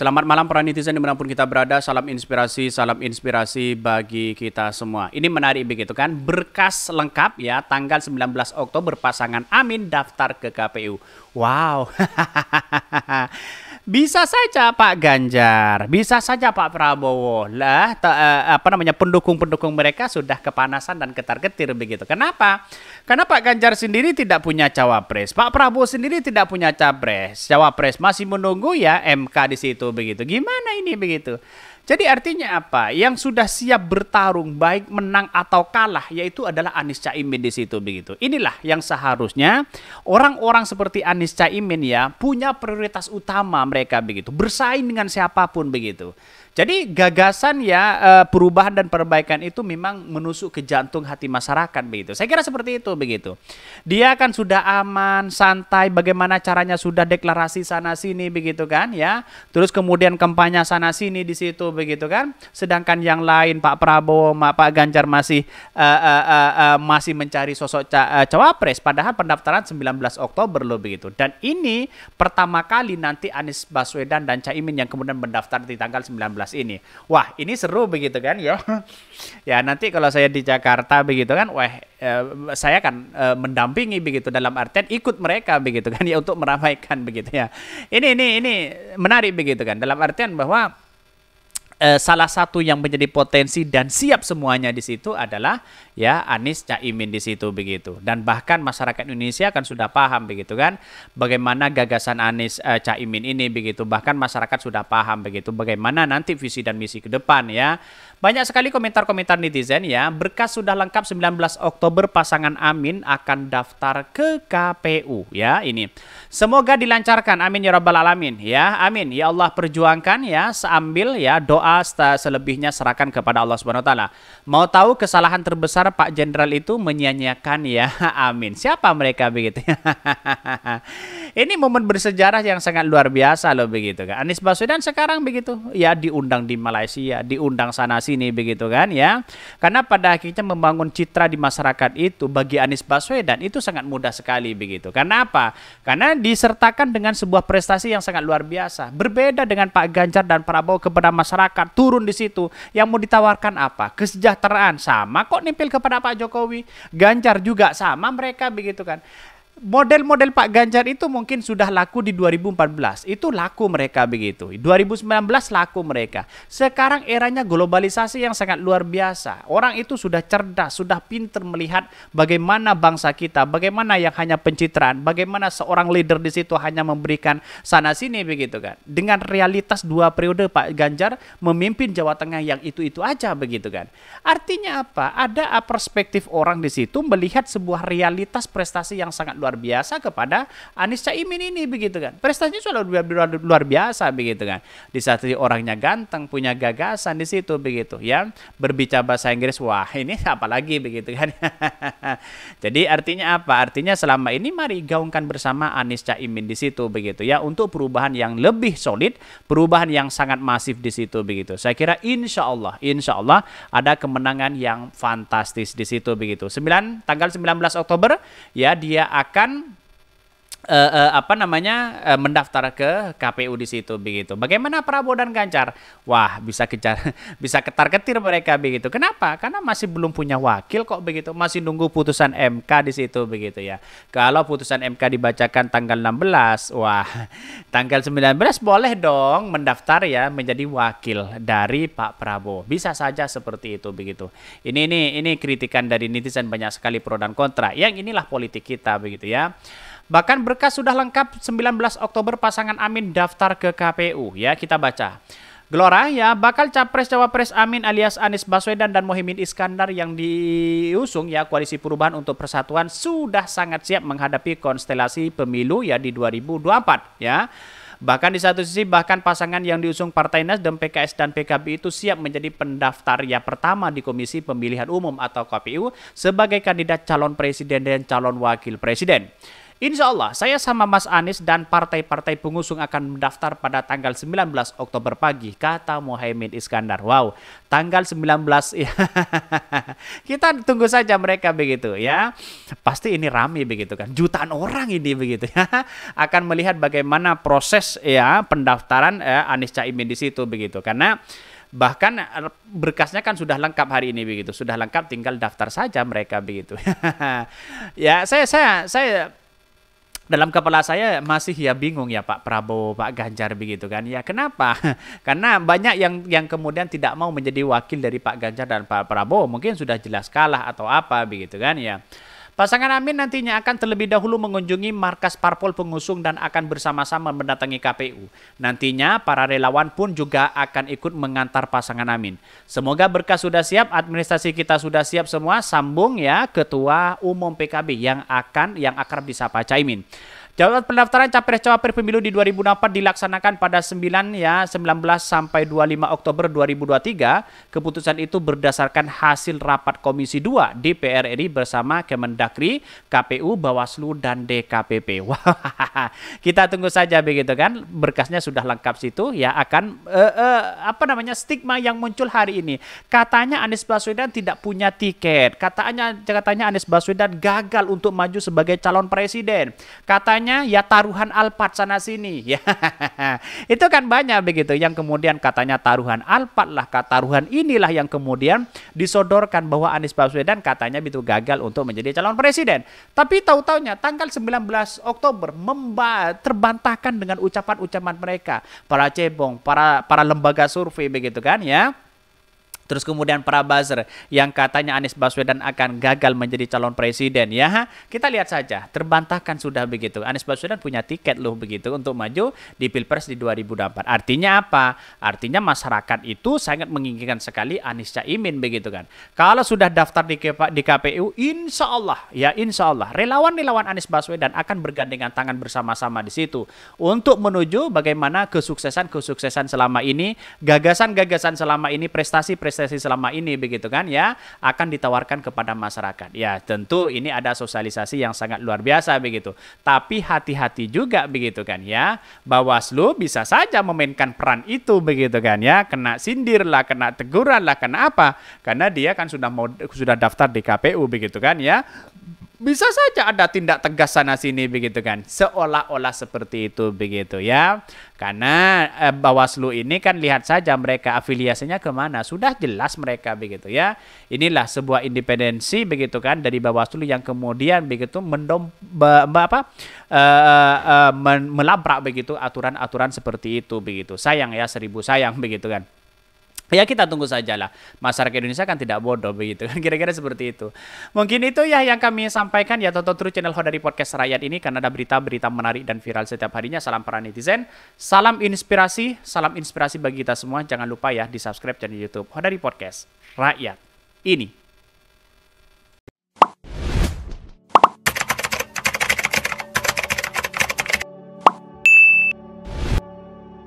Selamat malam para netizen dimanapun kita berada. Salam inspirasi, salam inspirasi bagi kita semua. Ini menarik begitu kan? Berkas lengkap ya, tanggal 19 Oktober pasangan Amin daftar ke KPU. Wow. Bisa saja Pak Ganjar, bisa saja Pak Prabowo lah uh, apa namanya pendukung-pendukung mereka sudah kepanasan dan ketar-ketir begitu. Kenapa? Karena Pak Ganjar sendiri tidak punya cawapres, Pak Prabowo sendiri tidak punya capres. Cawapres masih menunggu ya MK di situ begitu. Gimana ini begitu? Jadi artinya apa? Yang sudah siap bertarung baik menang atau kalah yaitu adalah Anies Caimin di situ begitu. Inilah yang seharusnya orang-orang seperti Anies Caimin ya punya prioritas utama mereka begitu. Bersaing dengan siapapun begitu. Jadi gagasan ya eh, perubahan dan perbaikan itu memang menusuk ke jantung hati masyarakat begitu. Saya kira seperti itu begitu. Dia kan sudah aman, santai bagaimana caranya sudah deklarasi sana sini begitu kan ya. Terus kemudian kampanye sana sini di situ begitu kan. Sedangkan yang lain Pak Prabowo, Pak Ganjar masih uh, uh, uh, uh, masih mencari sosok ca uh, cawapres padahal pendaftaran 19 Oktober loh begitu. Dan ini pertama kali nanti Anies Baswedan dan Caimin yang kemudian mendaftar di tanggal 19 ini. Wah, ini seru begitu kan ya. ya, nanti kalau saya di Jakarta begitu kan, wah eh, saya akan eh, mendampingi begitu dalam artian ikut mereka begitu kan ya untuk meramaikan begitu ya. Ini ini ini menarik begitu kan dalam artian bahwa eh, salah satu yang menjadi potensi dan siap semuanya di situ adalah ya Anies Caimin di situ begitu. Dan bahkan masyarakat Indonesia kan sudah paham begitu kan bagaimana gagasan Anies eh, Caimin ini begitu. Bahkan masyarakat sudah paham begitu bagaimana nanti visi dan misi ke depan ya. Banyak sekali komentar-komentar netizen ya. Berkas sudah lengkap 19 Oktober pasangan Amin akan daftar ke KPU ya ini. Semoga dilancarkan amin ya rabbal alamin ya. Amin ya Allah perjuangkan ya seambil ya doa berdoa selebihnya serahkan kepada Allah Subhanahu wa Mau tahu kesalahan terbesar Pak Jenderal itu menyanyiakan ya. Amin. Siapa mereka begitu? Ini momen bersejarah yang sangat luar biasa loh begitu kan. Anies Baswedan sekarang begitu ya diundang di Malaysia, diundang sana sini begitu kan ya. Karena pada akhirnya membangun citra di masyarakat itu bagi Anies Baswedan itu sangat mudah sekali begitu. Karena apa? Karena disertakan dengan sebuah prestasi yang sangat luar biasa. Berbeda dengan Pak Ganjar dan Prabowo kepada masyarakat ditawarkan turun di situ. Yang mau ditawarkan apa? Kesejahteraan sama kok nempel kepada Pak Jokowi. Ganjar juga sama mereka begitu kan model-model Pak Ganjar itu mungkin sudah laku di 2014. Itu laku mereka begitu. 2019 laku mereka. Sekarang eranya globalisasi yang sangat luar biasa. Orang itu sudah cerdas, sudah pinter melihat bagaimana bangsa kita, bagaimana yang hanya pencitraan, bagaimana seorang leader di situ hanya memberikan sana sini begitu kan. Dengan realitas dua periode Pak Ganjar memimpin Jawa Tengah yang itu-itu aja begitu kan. Artinya apa? Ada perspektif orang di situ melihat sebuah realitas prestasi yang sangat luar luar biasa kepada Anies Caimin ini begitu kan. Prestasinya sudah luar, luar, luar biasa begitu kan. Di itu orangnya ganteng, punya gagasan di situ begitu ya. Berbicara bahasa Inggris, wah ini apa lagi begitu kan. Jadi artinya apa? Artinya selama ini mari gaungkan bersama Anies Caimin di situ begitu ya untuk perubahan yang lebih solid, perubahan yang sangat masif di situ begitu. Saya kira insya Allah, insya Allah ada kemenangan yang fantastis di situ begitu. 9 tanggal 19 Oktober ya dia akan กัน uh, uh, apa namanya uh, mendaftar ke KPU di situ begitu. Bagaimana Prabowo dan Ganjar? Wah, bisa kejar bisa ketar-ketir mereka begitu. Kenapa? Karena masih belum punya wakil kok begitu. Masih nunggu putusan MK di situ begitu ya. Kalau putusan MK dibacakan tanggal 16, wah, tanggal 19 boleh dong mendaftar ya menjadi wakil dari Pak Prabowo. Bisa saja seperti itu begitu. Ini ini ini kritikan dari netizen banyak sekali pro dan kontra. Yang inilah politik kita begitu ya. Bahkan berkas sudah lengkap 19 Oktober pasangan Amin daftar ke KPU. Ya, kita baca. Gelora ya bakal capres cawapres Amin alias Anies Baswedan dan Mohimin Iskandar yang diusung ya koalisi perubahan untuk persatuan sudah sangat siap menghadapi konstelasi pemilu ya di 2024 ya. Bahkan di satu sisi bahkan pasangan yang diusung Partai Nasdem, PKS dan PKB itu siap menjadi pendaftar ya pertama di Komisi Pemilihan Umum atau KPU sebagai kandidat calon presiden dan calon wakil presiden. Insya Allah, saya sama Mas Anies dan partai-partai pengusung akan mendaftar pada tanggal 19 Oktober pagi, kata Mohaimin Iskandar. Wow, tanggal 19 ya. Kita tunggu saja mereka begitu ya. Pasti ini rame begitu kan. Jutaan orang ini begitu ya. Akan melihat bagaimana proses ya pendaftaran ya, Anies Caimin di situ begitu. Karena bahkan berkasnya kan sudah lengkap hari ini begitu sudah lengkap tinggal daftar saja mereka begitu ya saya saya saya dalam kepala saya masih ya bingung ya Pak Prabowo, Pak Ganjar begitu kan. Ya kenapa? Karena banyak yang yang kemudian tidak mau menjadi wakil dari Pak Ganjar dan Pak Prabowo, mungkin sudah jelas kalah atau apa begitu kan ya. Pasangan Amin nantinya akan terlebih dahulu mengunjungi markas parpol pengusung dan akan bersama-sama mendatangi KPU. Nantinya para relawan pun juga akan ikut mengantar pasangan Amin. Semoga berkas sudah siap, administrasi kita sudah siap semua. Sambung ya Ketua Umum PKB yang akan yang akrab disapa Caimin. Jadwal pendaftaran capres-cawapres pemilu di 2024 dilaksanakan pada 9 ya 19 sampai 25 Oktober 2023. Keputusan itu berdasarkan hasil rapat Komisi 2 DPR RI bersama Kemendagri, KPU, Bawaslu dan DKPP. Wah, kita tunggu saja begitu kan. Berkasnya sudah lengkap situ ya akan uh, uh, apa namanya stigma yang muncul hari ini. Katanya Anies Baswedan tidak punya tiket. Katanya katanya Anies Baswedan gagal untuk maju sebagai calon presiden. Katanya ya taruhan alpat sana sini. Ya. Itu kan banyak begitu yang kemudian katanya taruhan alpat lah, kata taruhan inilah yang kemudian disodorkan bahwa Anies Baswedan katanya itu gagal untuk menjadi calon presiden. Tapi tahu-taunya tanggal 19 Oktober memba terbantahkan dengan ucapan-ucapan mereka, para cebong, para para lembaga survei begitu kan ya. Terus kemudian para buzzer yang katanya Anies Baswedan akan gagal menjadi calon presiden ya. Kita lihat saja, terbantahkan sudah begitu. Anies Baswedan punya tiket loh begitu untuk maju di Pilpres di 2024. Artinya apa? Artinya masyarakat itu sangat menginginkan sekali Anies Caimin begitu kan. Kalau sudah daftar di, di KPU, insya Allah ya insya Allah relawan-relawan Anies Baswedan akan bergandengan tangan bersama-sama di situ untuk menuju bagaimana kesuksesan-kesuksesan selama ini, gagasan-gagasan selama ini, prestasi-prestasi sesi selama ini begitu kan ya akan ditawarkan kepada masyarakat. Ya, tentu ini ada sosialisasi yang sangat luar biasa begitu. Tapi hati-hati juga begitu kan ya. Bawaslu bisa saja memainkan peran itu begitu kan ya. Kena sindir lah, kena teguran lah, kena apa? Karena dia kan sudah mau sudah daftar di KPU begitu kan ya bisa saja ada tindak tegas sana sini begitu kan seolah-olah seperti itu begitu ya karena eh, Bawaslu ini kan lihat saja mereka afiliasinya kemana sudah jelas mereka begitu ya inilah sebuah independensi begitu kan dari Bawaslu yang kemudian begitu mendom be, be, apa eh, eh, eh melabrak begitu aturan-aturan seperti itu begitu sayang ya seribu sayang begitu kan Ya kita tunggu saja lah. Masyarakat Indonesia kan tidak bodoh begitu. Kan? Kira-kira seperti itu. Mungkin itu ya yang kami sampaikan ya Tonton terus Channel Ho dari Podcast Rakyat ini karena ada berita-berita menarik dan viral setiap harinya. Salam para netizen, salam inspirasi, salam inspirasi bagi kita semua. Jangan lupa ya di-subscribe channel YouTube Ho dari Podcast Rakyat ini.